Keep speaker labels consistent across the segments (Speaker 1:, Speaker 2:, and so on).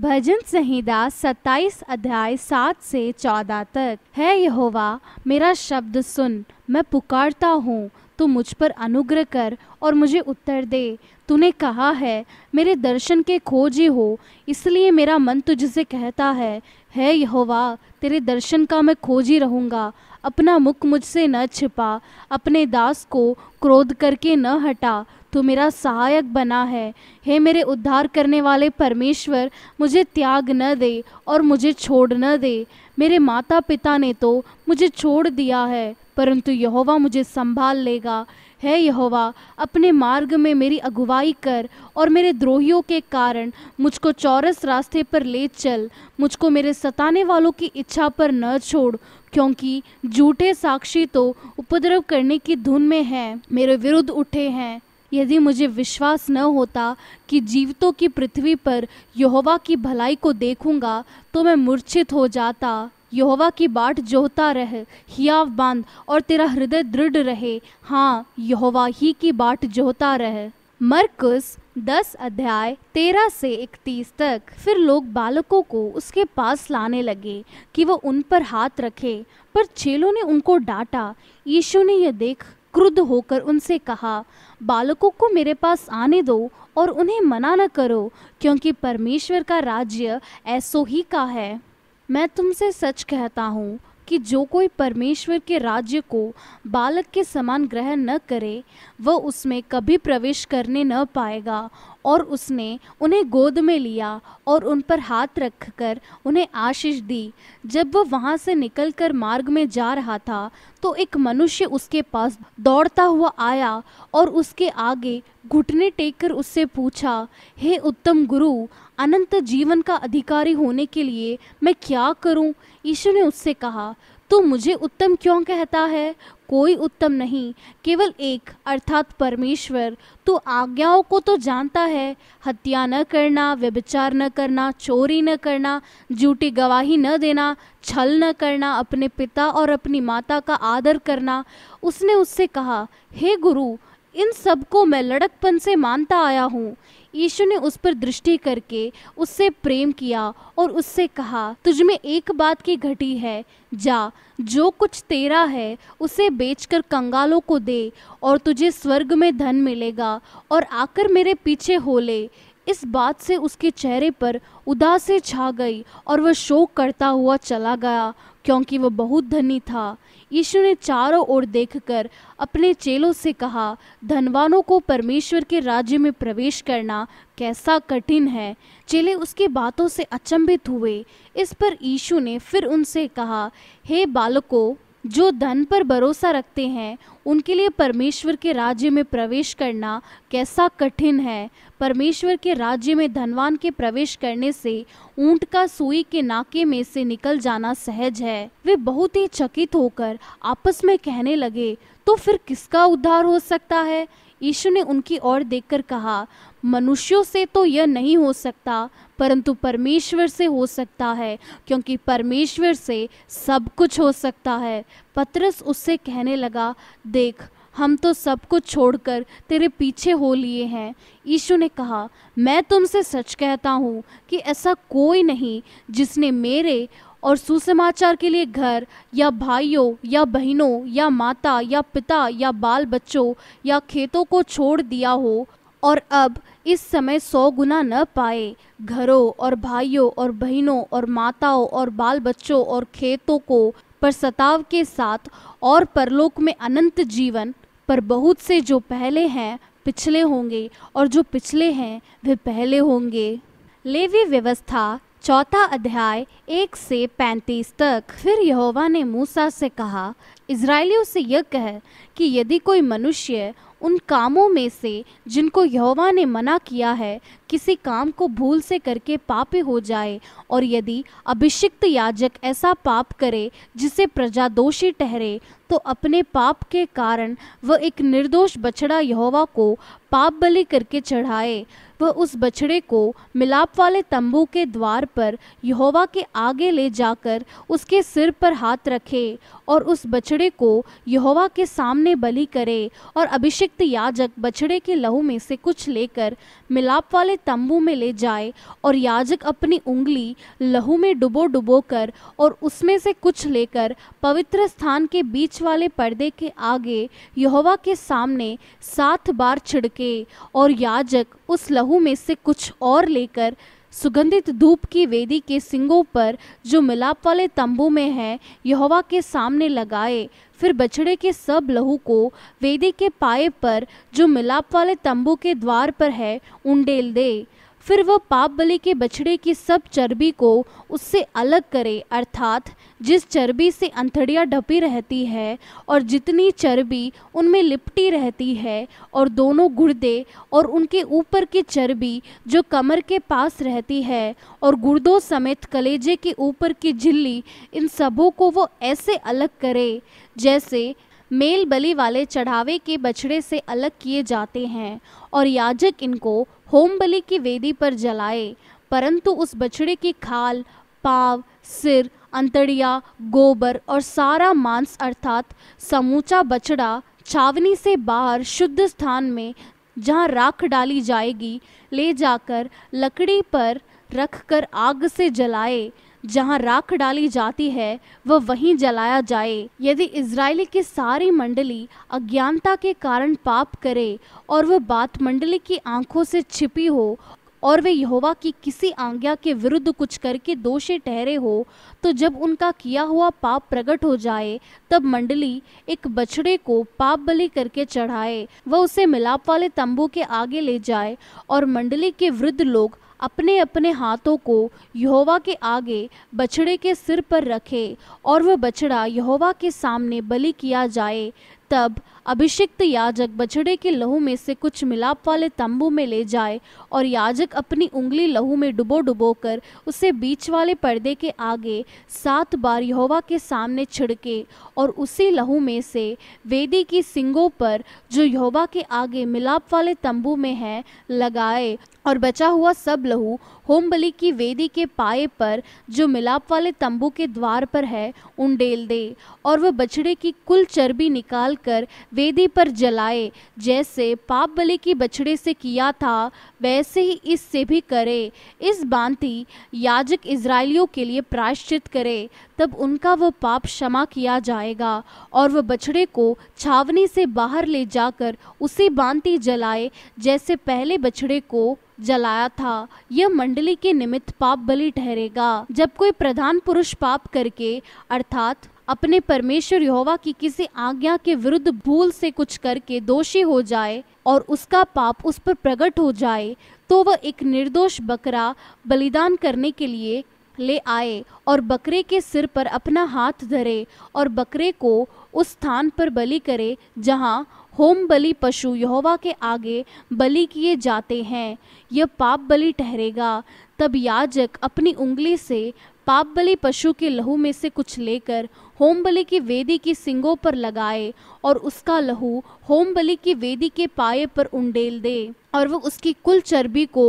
Speaker 1: भजन संहिता 27 अध्याय 7 से 14 तक है यहोवा मेरा शब्द सुन मैं पुकारता हूँ तू मुझ पर अनुग्रह कर और मुझे उत्तर दे तूने कहा है मेरे दर्शन के खोजी हो इसलिए मेरा मन तुझसे कहता है है यहोवा तेरे दर्शन का मैं खोजी रहूँगा अपना मुख मुझसे न छिपा अपने दास को क्रोध करके न हटा तो मेरा सहायक बना है हे मेरे उद्धार करने वाले परमेश्वर मुझे त्याग न दे और मुझे छोड़ न दे मेरे माता पिता ने तो मुझे छोड़ दिया है परंतु यहोवा मुझे संभाल लेगा है यहोवा अपने मार्ग में मेरी अगुवाई कर और मेरे द्रोहियों के कारण मुझको चौरस रास्ते पर ले चल मुझको मेरे सताने वालों की इच्छा पर न छोड़ क्योंकि झूठे साक्षी तो उपद्रव करने की धुन में हैं मेरे विरुद्ध उठे हैं यदि मुझे विश्वास न होता कि जीवतों की पृथ्वी पर यहोवा की भलाई को देखूंगा तो मैं मूर्छित हो जाता यहोवा की बाट जोहता रह हियाव बांध और तेरा हृदय दृढ़ रहे हाँ यहोवा ही की बाट जोहता रह मरकुस दस अध्याय तेरह से इकतीस तक फिर लोग बालकों को उसके पास लाने लगे कि वह उन पर हाथ रखे पर चेलों ने उनको डांटा यीशु ने यह देख क्रुद्ध होकर उनसे कहा बालकों को मेरे पास आने दो और उन्हें मना न करो क्योंकि परमेश्वर का राज्य ऐसो ही का है मैं तुमसे सच कहता हूँ कि जो कोई परमेश्वर के राज्य को बालक के समान ग्रहण न करे वह उसमें कभी प्रवेश करने न पाएगा और उसने उन्हें गोद में लिया और उन पर हाथ रखकर उन्हें आशीष दी जब वह वहाँ से निकलकर मार्ग में जा रहा था तो एक मनुष्य उसके पास दौड़ता हुआ आया और उसके आगे घुटने टेक कर उससे पूछा हे hey, उत्तम गुरु अनंत जीवन का अधिकारी होने के लिए मैं क्या करूं? ईश्वर ने उससे कहा तू मुझे उत्तम क्यों कहता है कोई उत्तम नहीं केवल एक अर्थात परमेश्वर तू आज्ञाओं को तो जानता है हत्या न करना व्यभिचार न करना चोरी न करना झूठी गवाही न देना छल न करना अपने पिता और अपनी माता का आदर करना उसने उससे कहा हे hey गुरु इन सब को मैं लड़कपन से मानता आया हूँ यीशु ने उस पर दृष्टि करके उससे प्रेम किया और उससे कहा तुझ में एक बात की घटी है जा जो कुछ तेरा है उसे बेचकर कंगालों को दे और तुझे स्वर्ग में धन मिलेगा और आकर मेरे पीछे हो ले इस बात से उसके चेहरे पर उदासी छा गई और वह शोक करता हुआ चला गया क्योंकि वह बहुत धनी था यीशु ने चारों ओर देखकर अपने चेलों से कहा धनवानों को परमेश्वर के राज्य में प्रवेश करना कैसा कठिन है चेले उसकी बातों से अचंभित हुए इस पर यीशु ने फिर उनसे कहा हे hey बालकों जो धन पर भरोसा रखते हैं उनके लिए परमेश्वर के राज्य में प्रवेश करना कैसा कठिन है परमेश्वर के राज्य में धनवान के प्रवेश करने से ऊंट का सुई के नाके में से निकल जाना सहज है वे बहुत ही चकित होकर आपस में कहने लगे तो फिर किसका उद्धार हो सकता है यीशु ने उनकी ओर देखकर कहा मनुष्यों से तो यह नहीं हो सकता परंतु परमेश्वर से हो सकता है क्योंकि परमेश्वर से सब कुछ हो सकता है पतरस उससे कहने लगा देख हम तो सब कुछ छोड़कर तेरे पीछे हो लिए हैं यीशु ने कहा मैं तुमसे सच कहता हूँ कि ऐसा कोई नहीं जिसने मेरे और सुसमाचार के लिए घर या भाइयों या बहनों या माता या पिता या बाल बच्चों या खेतों को छोड़ दिया हो और अब इस समय सौ गुना न पाए घरों और भाइयों और बहनों और माताओं और बाल बच्चों और खेतों को पर सताव के साथ और परलोक में अनंत जीवन पर बहुत से जो पहले हैं पिछले होंगे और जो पिछले हैं वे पहले होंगे लेवी व्यवस्था चौथा अध्याय एक से पैंतीस तक फिर यहोवा ने मूसा से कहा इसराइलियों से यह कह कि यदि कोई मनुष्य उन कामों में से जिनको यहोवा ने मना किया है किसी काम को भूल से करके पापी हो जाए और यदि अभिषिक्त याजक ऐसा पाप करे जिसे प्रजा दोषी ठहरे तो अपने पाप के कारण वह एक निर्दोष बछड़ा यहोवा को पाप बलि करके चढ़ाए वह उस बछड़े को मिलाप वाले तंबू के द्वार पर यहोवा के आगे ले जाकर उसके सिर पर हाथ रखे और उस बछड़े को यहोवा के सामने बलि करे और अभिषिक्त याजक बछड़े के लहू में से कुछ लेकर मिलाप वाले तंबू में ले जाए और याजक अपनी उंगली लहू में डुबो डुबो कर और उसमें से कुछ लेकर पवित्र स्थान के बीच वाले पर्दे के आगे यहोवा के सामने सात बार छिड़के और याजक उस लहू में से कुछ और लेकर सुगंधित धूप की वेदी के सिंगों पर जो मिलाप वाले तंबू में है यहोवा के सामने लगाए फिर बछड़े के सब लहू को वेदी के पाए पर जो मिलाप वाले तंबू के द्वार पर है उंडेल दे फिर वह पाप बलि के बछड़े की सब चर्बी को उससे अलग करे अर्थात जिस चर्बी से अंथड़िया ढपी रहती है और जितनी चर्बी उनमें लिपटी रहती है और दोनों गुर्दे और उनके ऊपर की चर्बी जो कमर के पास रहती है और गुर्दों समेत कलेजे के ऊपर की झिल्ली इन सबों को वो ऐसे अलग करे जैसे मेल बलि वाले चढ़ावे के बछड़े से अलग किए जाते हैं और याजक इनको होम बलि की वेदी पर जलाए परंतु उस बछड़े की खाल पाव सिर अंतड़िया गोबर और सारा मांस अर्थात समूचा बछड़ा छावनी से बाहर शुद्ध स्थान में जहाँ राख डाली जाएगी ले जाकर लकड़ी पर रखकर आग से जलाए जहां राख डाली जाती है वह वहीं जलाया जाए यदि इसराइली की सारी मंडली अज्ञानता के कारण पाप करे और वह बात मंडली की आंखों से छिपी हो और वे यहोवा की किसी आज्ञा के विरुद्ध कुछ करके दोषी ठहरे हो तो जब उनका किया हुआ पाप प्रकट हो जाए तब मंडली एक बछड़े को पाप बलि करके चढ़ाए वह उसे मिलाप वाले तंबू के आगे ले जाए और मंडली के वृद्ध लोग अपने अपने हाथों को यहोवा के आगे बछड़े के सिर पर रखे और वह बछड़ा यहोवा के सामने बलि किया जाए तब अभिषिक्त याजक बछड़े के लहू में से कुछ मिलाप वाले तंबू में ले जाए और याजक अपनी उंगली लहू में डुबो डुबो कर उसे बीच वाले पर्दे के आगे सात बार यहोवा के सामने छिड़के और उसी लहू में से वेदी की सिंगों पर जो यहोवा के आगे मिलाप वाले तंबू में है लगाए और बचा हुआ सब लहू होम बलि की वेदी के पाए पर जो मिलाप वाले तंबू के द्वार पर है उन डेल दे और वह बछड़े की कुल चर्बी निकाल डालकर वेदी पर जलाए जैसे पाप बलि की बछड़े से किया था वैसे ही इससे भी करे इस बांति याजक इसराइलियों के लिए प्रायश्चित करे तब उनका वह पाप क्षमा किया जाएगा और वह बछड़े को छावनी से बाहर ले जाकर उसी बांति जलाए जैसे पहले बछड़े को जलाया था यह मंडली के निमित्त पाप बलि ठहरेगा जब कोई प्रधान पुरुष पाप करके अर्थात अपने परमेश्वर यहोवा की किसी आज्ञा के विरुद्ध भूल से कुछ करके दोषी हो जाए और उसका पाप उस पर प्रकट हो जाए तो वह एक निर्दोष बकरा बलिदान करने के लिए ले आए और बकरे के सिर पर अपना हाथ धरे और बकरे को उस स्थान पर बलि करे जहाँ होम बलि पशु यहोवा के आगे बलि किए जाते हैं यह पाप बलि ठहरेगा तब याजक अपनी उंगली से पाप बलि पशु के लहू में से कुछ लेकर होम बलि की वेदी की सिंगों पर लगाए और उसका लहू होम बलि की वेदी के पाए पर उंडेल दे और वह उसकी कुल चर्बी को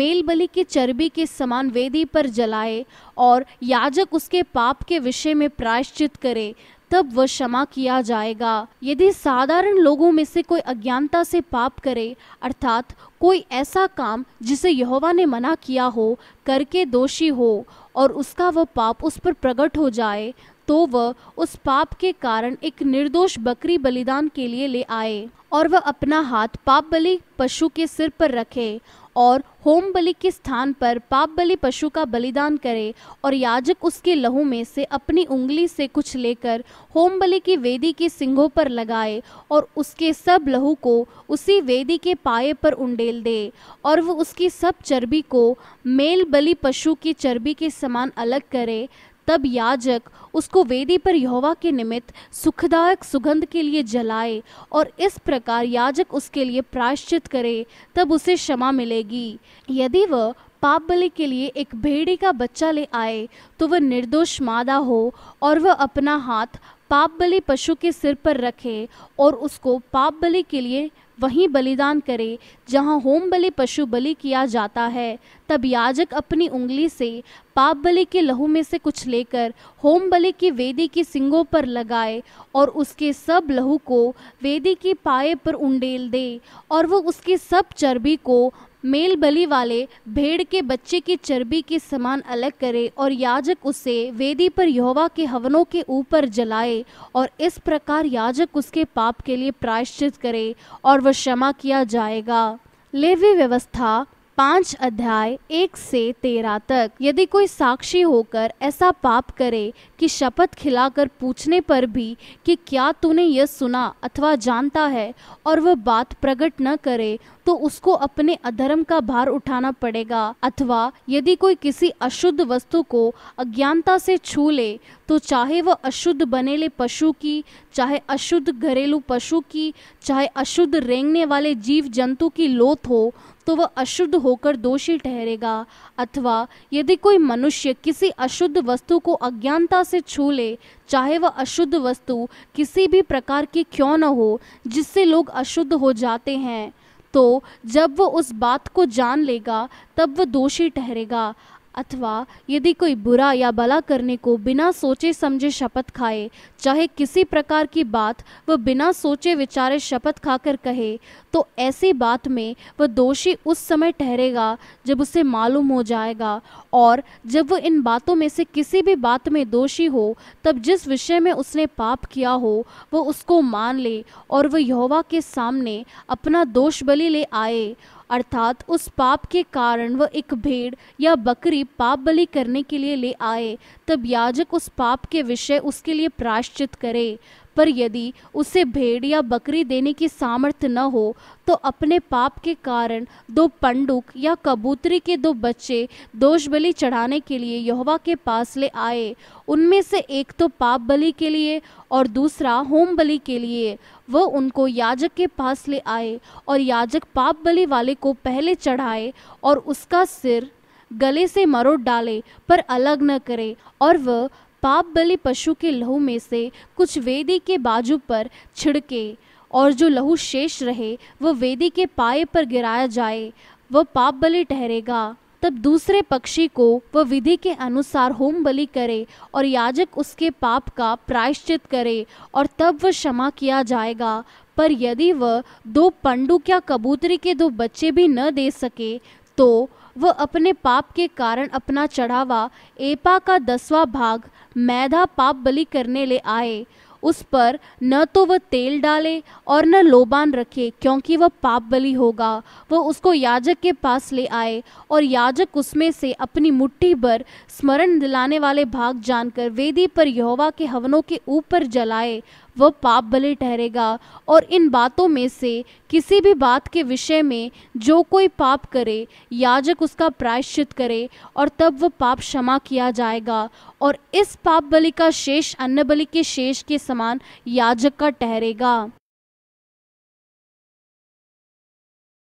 Speaker 1: मेल बलि की चर्बी के समान वेदी पर जलाए और याजक उसके पाप के विषय में प्रायश्चित करे तब वह क्षमा किया जाएगा यदि साधारण लोगों में से कोई अज्ञानता से पाप करे अर्थात कोई ऐसा काम जिसे यहोवा ने मना किया हो करके दोषी हो और उसका वह पाप उस पर प्रकट हो जाए तो वह उस पाप के कारण एक निर्दोष बकरी बलिदान के लिए ले आए और वह अपना हाथ पाप बलि पशु के सिर पर रखे और होम बलि के स्थान पर पाप बलि पशु का बलिदान करे और याजक उसके लहू में से अपनी उंगली से कुछ लेकर होम बलि की वेदी के सिंगों पर लगाए और उसके सब लहू को उसी वेदी के पाए पर उंडेल दे और वह उसकी सब चर्बी को मेल बलि पशु की चर्बी के समान अलग करे तब याजक उसको वेदी पर यहोवा के निमित्त सुखदायक सुगंध के लिए जलाए और इस प्रकार याजक उसके लिए प्रायश्चित करे तब उसे क्षमा मिलेगी यदि वह पाप बलि के लिए एक भेड़ी का बच्चा ले आए तो वह निर्दोष मादा हो और वह अपना हाथ पाप बलि पशु के सिर पर रखे और उसको पाप बलि के लिए वहीं बलिदान करे जहां होम बलि पशु बलि किया जाता है तब याजक अपनी उंगली से पाप बलि के लहू में से कुछ लेकर होम बलि की वेदी की सिंगों पर लगाए और उसके सब लहू को वेदी की पाए पर उंडेल दे और वह उसकी सब चर्बी को मेल बलि वाले भेड़ के बच्चे की चर्बी के समान अलग करे और याजक उसे वेदी पर यहोवा के हवनों के ऊपर जलाए और इस प्रकार याजक उसके पाप के लिए प्रायश्चित करे और वह क्षमा किया जाएगा लेवी व्यवस्था पाँच अध्याय एक से तेरह तक यदि कोई साक्षी होकर ऐसा पाप करे कि शपथ खिलाकर पूछने पर भी कि क्या तूने यह सुना अथवा जानता है और वह बात प्रकट न करे तो उसको अपने अधर्म का भार उठाना पड़ेगा अथवा यदि कोई किसी अशुद्ध वस्तु को अज्ञानता से छू ले तो चाहे वह अशुद्ध बनेले पशु की चाहे अशुद्ध घरेलू पशु की चाहे अशुद्ध रेंगने वाले जीव जंतु की लोथ हो तो वह अशुद्ध होकर दोषी ठहरेगा अथवा यदि कोई मनुष्य किसी अशुद्ध वस्तु को अज्ञानता से छू ले चाहे वह अशुद्ध वस्तु किसी भी प्रकार की क्यों न हो जिससे लोग अशुद्ध हो जाते हैं तो जब वह उस बात को जान लेगा तब वह दोषी ठहरेगा अथवा यदि कोई बुरा या भला करने को बिना सोचे समझे शपथ खाए चाहे किसी प्रकार की बात वह बिना सोचे विचारे शपथ खाकर कहे तो ऐसी बात में वह दोषी उस समय ठहरेगा जब उसे मालूम हो जाएगा और जब वह इन बातों में से किसी भी बात में दोषी हो तब जिस विषय में उसने पाप किया हो वह उसको मान ले और वह यहोवा के सामने अपना दोष बलि ले आए अर्थात उस पाप के कारण वह एक भेड़ या बकरी पाप बलि करने के लिए ले आए तब याजक उस पाप के विषय उसके लिए प्रायश्चित करे पर यदि उसे भेड़ या बकरी देने की सामर्थ्य न हो तो अपने पाप के कारण दो पंडुक या कबूतरी के दो बच्चे दोष बलि चढ़ाने के लिए यहोवा के पास ले आए उनमें से एक तो पाप बलि के लिए और दूसरा होम बलि के लिए वह उनको याजक के पास ले आए और याजक पाप बलि वाले को पहले चढ़ाए और उसका सिर गले से मरोड़ डाले पर अलग न करे और वह पाप बलि पशु के लहू में से कुछ वेदी के बाजू पर छिड़के और जो लहू शेष रहे वह वेदी के पाए पर गिराया जाए वह पाप बलि ठहरेगा तब दूसरे पक्षी को वह विधि के अनुसार होम बलि करे और याजक उसके पाप का प्रायश्चित करे और तब वह क्षमा किया जाएगा पर यदि वह दो पंडुक या कबूतरी के दो बच्चे भी न दे सके तो वह अपने पाप के कारण अपना चढ़ावा एपा का दसवां भाग मैदा पाप बलि करने ले आए उस पर न तो वह तेल डाले और न लोबान रखे क्योंकि वह पाप बलि होगा वह उसको याजक के पास ले आए और याजक उसमें से अपनी मुट्ठी भर स्मरण दिलाने वाले भाग जानकर वेदी पर यहोवा के हवनों के ऊपर जलाए वह पाप बलि ठहरेगा और इन बातों में से किसी भी बात के विषय में जो कोई पाप करे याजक उसका प्रायश्चित करे और तब वह पाप क्षमा किया जाएगा और इस पाप बलि का शेष अन्न बलि के शेष के समान याजक का ठहरेगा